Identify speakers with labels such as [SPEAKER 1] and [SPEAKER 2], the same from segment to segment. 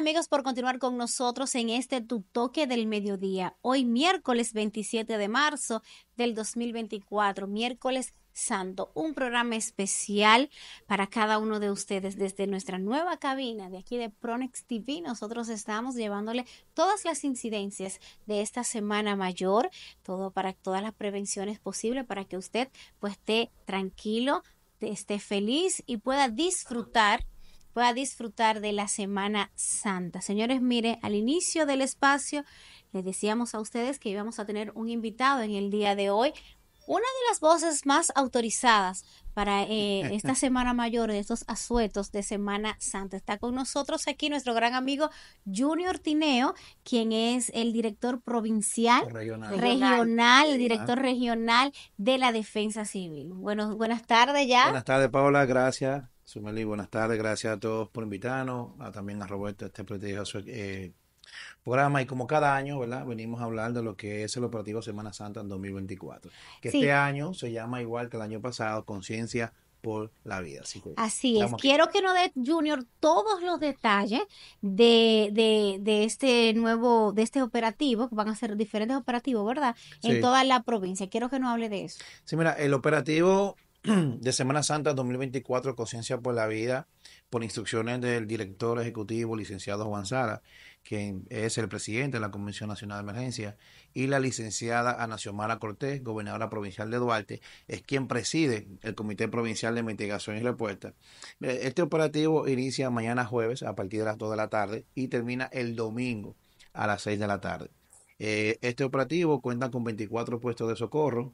[SPEAKER 1] amigos por continuar con nosotros en este Tu Toque del Mediodía. Hoy miércoles 27 de marzo del 2024, miércoles Santo, un programa especial para cada uno de ustedes desde nuestra nueva cabina de aquí de Pronex TV. Nosotros estamos llevándole todas las incidencias de esta semana mayor, todo para todas las prevenciones posibles para que usted pues esté tranquilo, esté feliz y pueda disfrutar pueda disfrutar de la Semana Santa. Señores, mire, al inicio del espacio les decíamos a ustedes que íbamos a tener un invitado en el día de hoy, una de las voces más autorizadas para eh, esta Semana Mayor, de estos asuetos de Semana Santa. Está con nosotros aquí nuestro gran amigo Junior Tineo, quien es el director provincial, regional, el director regional de la Defensa Civil. Bueno, buenas tardes ya. Buenas
[SPEAKER 2] tardes, Paola, gracias. Sumeli, buenas tardes, gracias a todos por invitarnos, también a Roberto este prestigioso eh, programa y como cada año, ¿verdad? Venimos a hablar de lo que es el operativo Semana Santa en 2024, que este año se llama igual que el año pasado, Conciencia por la vida. Así, es. Quiero
[SPEAKER 1] que nos dé Junior todos los detalles de, este nuevo, de este operativo, que van a ser diferentes operativos, ¿verdad? En toda la provincia. Quiero que nos hable de eso.
[SPEAKER 2] Sí, mira, el operativo de Semana Santa 2024, Conciencia por la Vida, por instrucciones del director ejecutivo, licenciado Juan Sara, quien es el presidente de la Comisión Nacional de Emergencia, y la licenciada Ana Xiomara Cortés, gobernadora provincial de Duarte, es quien preside el Comité Provincial de Mitigación y Respuesta. Eh, este operativo inicia mañana jueves a partir de las 2 de la tarde y termina el domingo a las 6 de la tarde. Eh, este operativo cuenta con 24 puestos de socorro,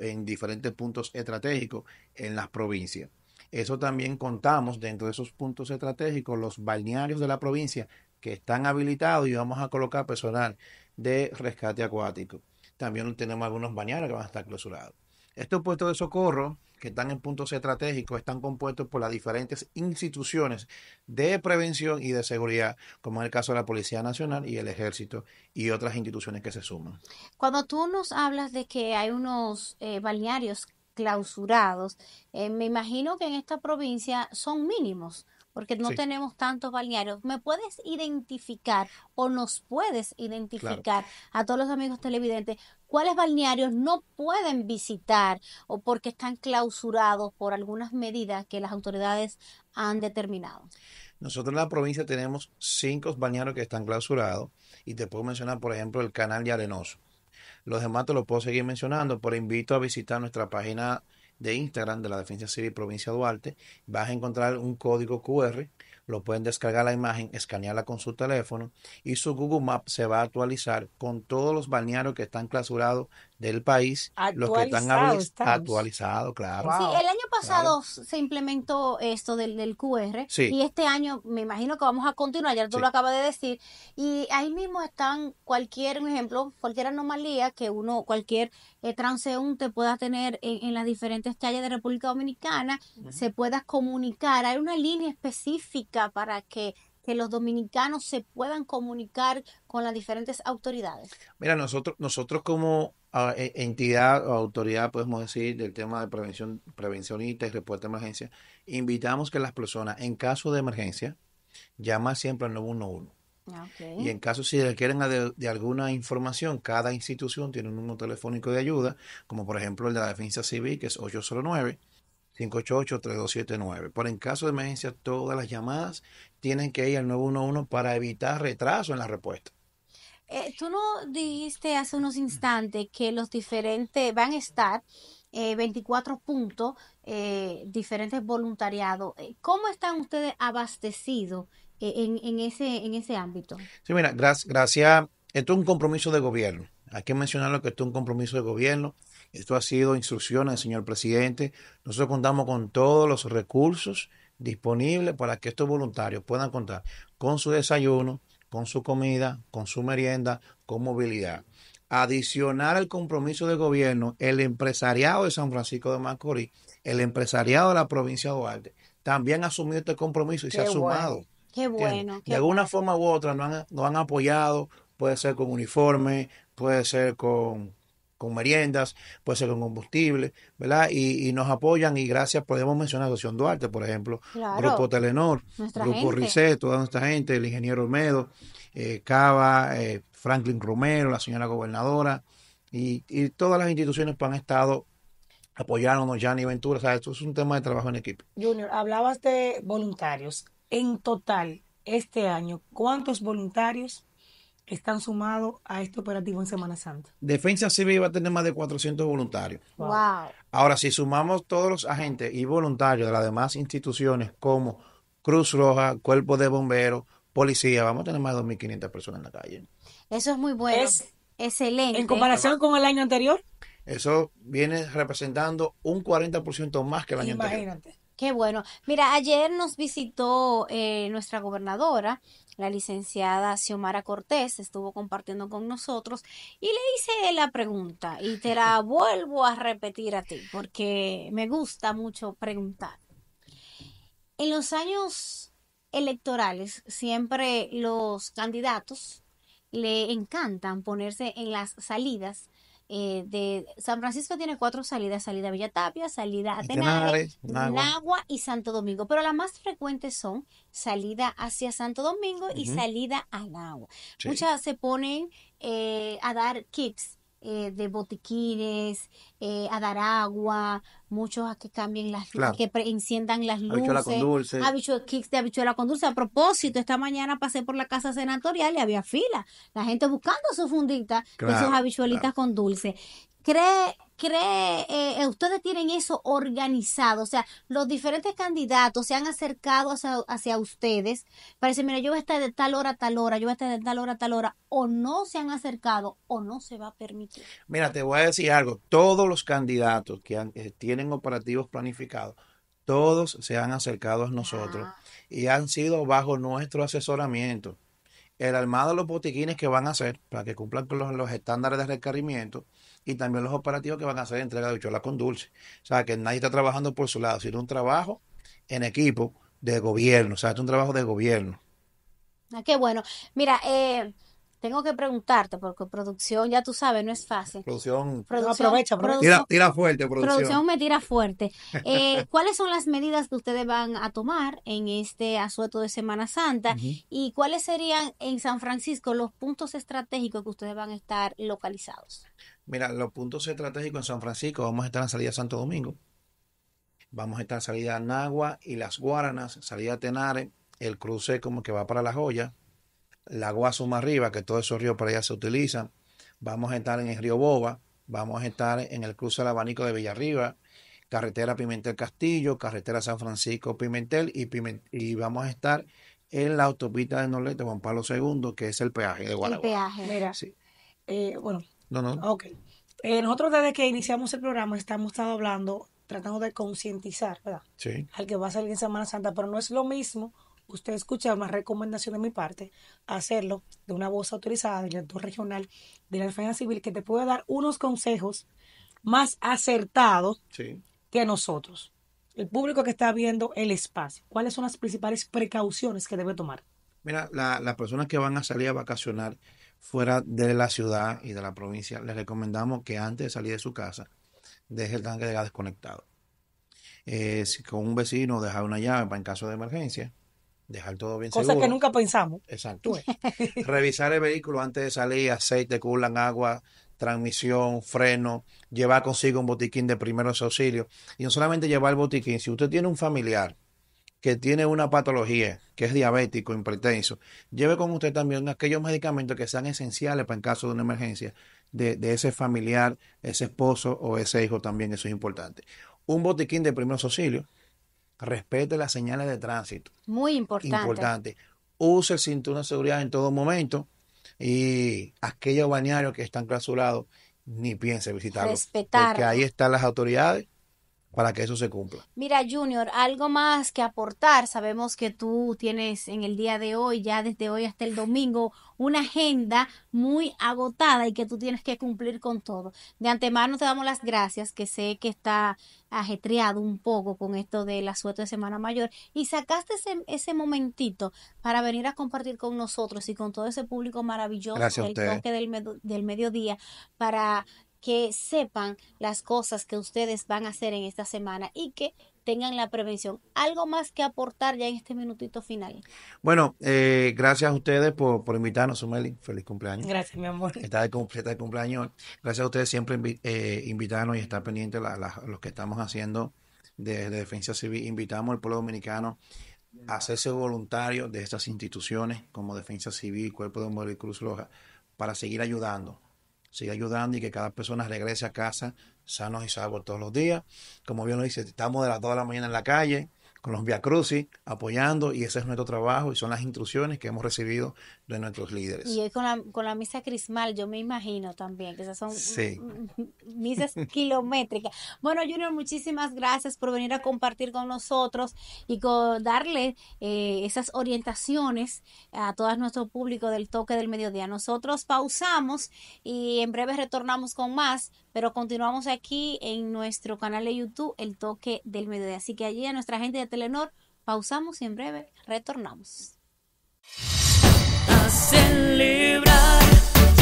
[SPEAKER 2] en diferentes puntos estratégicos en las provincias. Eso también contamos dentro de esos puntos estratégicos los balnearios de la provincia que están habilitados y vamos a colocar personal de rescate acuático. También tenemos algunos balnearios que van a estar clausurados. Estos puestos de socorro que están en puntos estratégicos están compuestos por las diferentes instituciones de prevención y de seguridad, como en el caso de la Policía Nacional y el Ejército y otras instituciones que se suman.
[SPEAKER 1] Cuando tú nos hablas de que hay unos eh, balnearios clausurados, eh, me imagino que en esta provincia son mínimos porque no tenemos tantos balnearios. ¿Me puedes identificar o nos puedes identificar a todos los amigos televidentes cuáles balnearios no pueden visitar o porque están clausurados por algunas medidas que las autoridades han determinado.
[SPEAKER 2] Nosotros en la provincia tenemos cinco balnearios que están clausurados y te puedo mencionar, por ejemplo, el Canal de Arenoso. Los demás te los puedo seguir mencionando, pero invito a visitar nuestra página de Instagram de la Defensa Civil Provincia Duarte. Vas a encontrar un código QR lo pueden descargar la imagen, escanearla con su teléfono y su Google Map se va a actualizar con todos los balnearios que están clausurados del país, los que están actualizados, claro. Sí, el año
[SPEAKER 1] pasado se implementó esto del, QR y este año me imagino que vamos a continuar, ya tú lo acabas de decir, y ahí mismo están cualquier, un ejemplo, cualquier anomalía que uno, cualquier eh, transeúnte pueda tener en, las diferentes calles de República Dominicana, se pueda comunicar, hay una línea específica para que, los dominicanos se puedan comunicar con las diferentes autoridades?
[SPEAKER 2] Mira, nosotros, nosotros como ah, e, entidad o autoridad, podemos decir, del tema de prevención, prevencionista y respuesta a emergencia, invitamos que las personas, en caso de emergencia, llamen siempre al 911. Ah, y en caso si requieren de, de, alguna información, cada institución tiene un número telefónico de ayuda, como por ejemplo el de la Defensa Civil, que es 809. 588-3279. por en caso de emergencia, todas las llamadas tienen que ir al 911 para evitar retraso en la respuesta.
[SPEAKER 1] Eh, tú no dijiste hace unos instantes que los diferentes van a estar 24 eh, puntos, eh, diferentes voluntariados. ¿Cómo están ustedes abastecidos en, ese, en ese ámbito?
[SPEAKER 2] Sí, mira, gracias. gracias. Esto es un compromiso de gobierno. Hay que mencionar lo que esto es un compromiso de gobierno. Esto ha sido instrucciones señor presidente. Nosotros contamos con todos los recursos disponibles para que estos voluntarios puedan contar con su desayuno, con su comida, con su merienda, con movilidad. Adicionar al compromiso del gobierno, el empresariado de San Francisco de Macorís, el empresariado de la provincia de Duarte, también ha asumido este compromiso y se ha sumado.
[SPEAKER 1] qué bueno. de
[SPEAKER 2] alguna forma u otra nos han apoyado, puede ser con uniforme, puede ser con con meriendas, puede ser con combustible, ¿verdad? Y, nos apoyan y gracias, podemos mencionar a Asociación Duarte, por ejemplo, Grupo Telenor, Grupo Ricet, toda nuestra gente, el ingeniero Olmedo, eh, Cava, eh, Franklin Romero, la señora gobernadora, y, todas las instituciones que pues, han estado apoyándonos, ni Ventura, o sea, esto es un tema de trabajo en equipo.
[SPEAKER 1] Junior, hablabas de voluntarios. En total, este año, ¿cuántos voluntarios? están sumados a este operativo en Semana Santa.
[SPEAKER 2] Defensa Civil va a tener más de 400 voluntarios. Wow. Ahora, si sumamos todos los agentes y voluntarios de las demás instituciones como Cruz Roja, Cuerpo de Bomberos, Policía, vamos a tener más de 2.500 personas en la calle.
[SPEAKER 1] Eso es muy bueno. Es excelente. En comparación con el año anterior.
[SPEAKER 2] Eso viene representando un 40% más que el año anterior.
[SPEAKER 1] Imagínate. Qué bueno. Mira, ayer nos visitó eh, nuestra gobernadora, la licenciada Xiomara Cortés, estuvo compartiendo con nosotros y le hice la pregunta y te la vuelvo a repetir a ti porque me gusta mucho preguntar. En los años electorales siempre los candidatos le encantan ponerse en las salidas eh, de San Francisco tiene cuatro salidas, salida a Villa Tapia, salida a al Nagua y Santo Domingo, pero las más frecuentes son salida hacia Santo Domingo y salida a agua. Muchas se ponen eh, a dar kits eh, de botiquines, eh, a dar agua, muchos a que cambien las claro. que enciendan las luces. habichuelas con dulce. habichuelas de con dulce. A propósito, esta mañana pasé por la casa senatorial y había fila. La gente buscando su fundita de sus habichuelitas con dulce. ¿Cree, cree, eh, eh, ustedes tienen eso organizado? O sea, los diferentes candidatos se han acercado hacia, ustedes para decir, mira, yo voy a estar de tal hora a tal hora, yo voy a estar de tal hora a tal hora, o no se han acercado o no se va a permitir.
[SPEAKER 2] Mira, te voy a decir algo, todos los candidatos que eh, tienen operativos planificados, todos se han acercado a nosotros ah. y han sido bajo nuestro asesoramiento. El armado de los botiquines que van a hacer para que cumplan con los, los estándares de requerimiento y también los operativos que van a ser entregados de con dulce. O sea, que nadie está trabajando por su lado, sino un trabajo en equipo de gobierno. O sea, es un trabajo de gobierno.
[SPEAKER 1] Ah, qué bueno. Mira, eh, tengo que preguntarte, porque producción, ya tú sabes, no es fácil.
[SPEAKER 2] Producción, tira, fuerte, producción. Producción me
[SPEAKER 1] tira fuerte. Eh, ¿Cuáles son las medidas que ustedes van a tomar en este asueto de Semana Santa? ¿Y cuáles serían en San Francisco los puntos estratégicos que ustedes van a estar localizados?
[SPEAKER 2] Mira, los puntos estratégicos en San Francisco, vamos a estar en la salida Santo Domingo. Vamos a estar en salida Nagua y Las Guaranas, salida Tenare, el cruce como que va para La Joya, la Guasuma arriba, que todos esos ríos para allá se utilizan. Vamos a estar en el río Boba, vamos a estar en el cruce del abanico de Villarriba, carretera Pimentel Castillo, carretera San Francisco Pimentel y, y vamos a estar en la autopista de Norlete, de Juan Pablo II, que es el peaje de Guanajuato. El
[SPEAKER 1] peaje, mira. Eh, bueno. No, no. Ok. Eh, nosotros desde que iniciamos el programa estamos estado hablando, tratando de concientizar, ¿verdad? Sí. Al que va a salir en Semana Santa, pero no es lo mismo usted escucha más recomendación de mi parte, hacerlo de una voz autorizada del director regional de la defensa civil que te puede dar unos consejos más acertados que nosotros. El público que está viendo el espacio, ¿cuáles son las principales precauciones que debe tomar?
[SPEAKER 2] Mira, las personas que van a salir a vacacionar fuera de la ciudad y de la provincia, les recomendamos que antes de salir de su casa, deje el tanque de gas desconectado. Eh, si con un vecino, dejar una llave para en caso de emergencia dejar todo bien seguro. que nunca pensamos. Exacto. Revisar el vehículo antes de salir, aceite, culan, agua, transmisión, freno, llevar consigo un botiquín de primeros auxilios. Y no solamente llevar el botiquín, si usted tiene un familiar que tiene una patología, que es diabético, impretenso, lleve con usted también aquellos medicamentos que sean esenciales para en caso de una emergencia de ese familiar, ese esposo o ese hijo también, eso es importante. Un botiquín de primeros auxilios, respete las señales de tránsito.
[SPEAKER 1] Muy importante. Importante.
[SPEAKER 2] Use el cinturón de seguridad en todo momento y aquellos bañarios que están clausurados ni piense visitarlos.
[SPEAKER 1] Porque ahí
[SPEAKER 2] están las autoridades para que eso se cumpla.
[SPEAKER 1] Mira, Junior, algo más que aportar. Sabemos que tú tienes en el día de hoy, ya desde hoy hasta el domingo, una agenda muy agotada y que tú tienes que cumplir con todo. De antemano te damos las gracias, que sé que está ajetreado un poco con esto de la suerte de Semana Mayor y sacaste ese, ese, momentito para venir a compartir con nosotros y con todo ese público maravilloso el toque del, del mediodía para que sepan las cosas que ustedes van a hacer en esta semana y que tengan la prevención. ¿Algo más que aportar ya en este minutito final?
[SPEAKER 2] Bueno, eh, gracias a ustedes por, por invitarnos, Sumeli. Feliz cumpleaños.
[SPEAKER 1] Gracias, mi amor. Está
[SPEAKER 2] de, cumpleaños. Gracias a ustedes siempre eh, invitarnos y estar pendientes la, lo que estamos haciendo desde de Defensa Civil. Invitamos al pueblo dominicano a hacerse voluntario de estas instituciones como Defensa Civil, Cuerpo de Bomberos y Cruz Roja para seguir ayudando Sigue ayudando y que cada persona regrese a casa sanos y salvos todos los días. Como bien lo dice, estamos de las 2 de la mañana en la calle, con los Via apoyando, y ese es nuestro trabajo y son las instrucciones que hemos recibido de nuestros líderes. Y hoy
[SPEAKER 1] con la, con la misa crismal, yo me imagino también, que esas son misas kilométricas. Bueno, Junior, muchísimas gracias por venir a compartir con nosotros y con, darle eh, esas orientaciones a todo nuestro público del toque del mediodía. Nosotros pausamos y en breve retornamos con más, pero continuamos aquí en nuestro canal de YouTube, El Toque del Mediodía. Así que allí a nuestra gente de Telenor. Pausamos y en breve retornamos. A celebrar,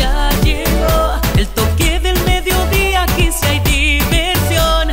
[SPEAKER 1] ya llegó el toque del mediodía, 15 hay diversión.